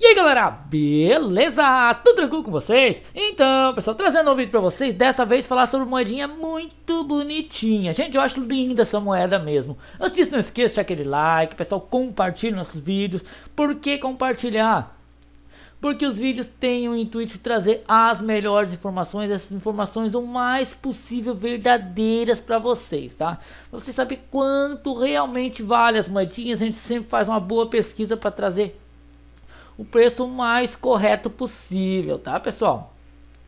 E aí galera, beleza? Tudo tranquilo com vocês? Então, pessoal, trazendo um vídeo pra vocês, dessa vez falar sobre moedinha muito bonitinha. Gente, eu acho linda essa moeda mesmo. Antes disso, não esqueça de deixar aquele like, pessoal, compartilhe nossos vídeos. Por que compartilhar? Porque os vídeos têm o intuito de trazer as melhores informações, essas informações o mais possível verdadeiras para vocês, tá? Pra você saberem quanto realmente vale as moedinhas, a gente sempre faz uma boa pesquisa para trazer o preço mais correto possível, tá pessoal?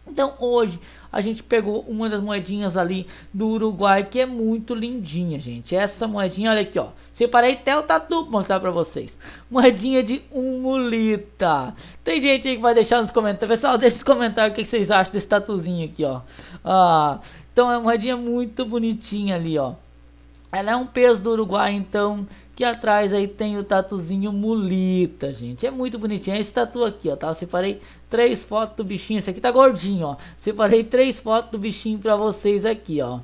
Então hoje a gente pegou uma das moedinhas ali do Uruguai que é muito lindinha, gente. Essa moedinha, olha aqui, ó. Separei até o tatu pra mostrar pra vocês. Moedinha de um mulita. Tem gente aí que vai deixar nos comentários. Pessoal, deixa nos comentários o que vocês acham desse tatuzinho aqui, ó. Ah, então é uma moedinha muito bonitinha ali, ó. Ela é um peso do Uruguai, então, que atrás aí tem o tatuzinho mulita, gente. É muito bonitinho. É esse tatu aqui, ó, tá? Se separei três fotos do bichinho. Esse aqui tá gordinho, ó. Separei três fotos do bichinho pra vocês aqui, ó.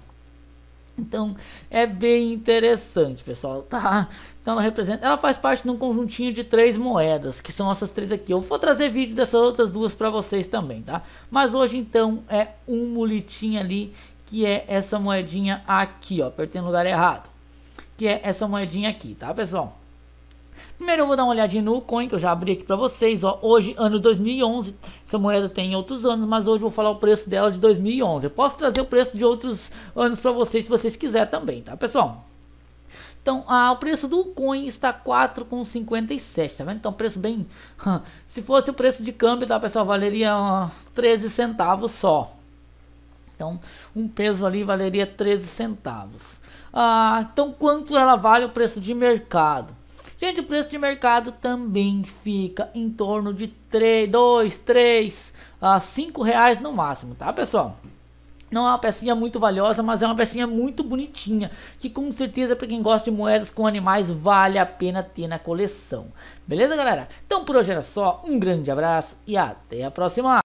Então é bem interessante, pessoal, tá? Então ela representa, ela faz parte de um conjuntinho de três moedas, que são essas três aqui. Eu vou trazer vídeo dessas outras duas para vocês também, tá? Mas hoje então é um mulitinho ali que é essa moedinha aqui, ó, apertei no lugar errado, que é essa moedinha aqui, tá, pessoal? Primeiro eu vou dar uma olhadinha no coin que eu já abri aqui para vocês, ó, hoje, ano 2011, essa moeda tem outros anos, mas hoje eu vou falar o preço dela de 2011. Eu posso trazer o preço de outros anos para vocês, se vocês quiserem também, tá, pessoal? Então, ah, o preço do coin está 4,57, tá vendo? Então, preço bem... se fosse o preço de câmbio, tá, pessoal, valeria 13 centavos só, então, um peso ali valeria 13 centavos. Ah, então, quanto ela vale o preço de mercado? Gente, o preço de mercado também fica em torno de 3, 2, 3 a 5 reais no máximo, tá pessoal? Não é uma pecinha muito valiosa, mas é uma pecinha muito bonitinha, que com certeza para quem gosta de moedas com animais vale a pena ter na coleção. Beleza, galera? Então por hoje era só, um grande abraço e até a próxima!